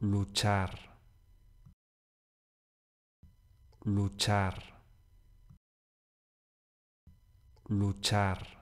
luchar, luchar, luchar.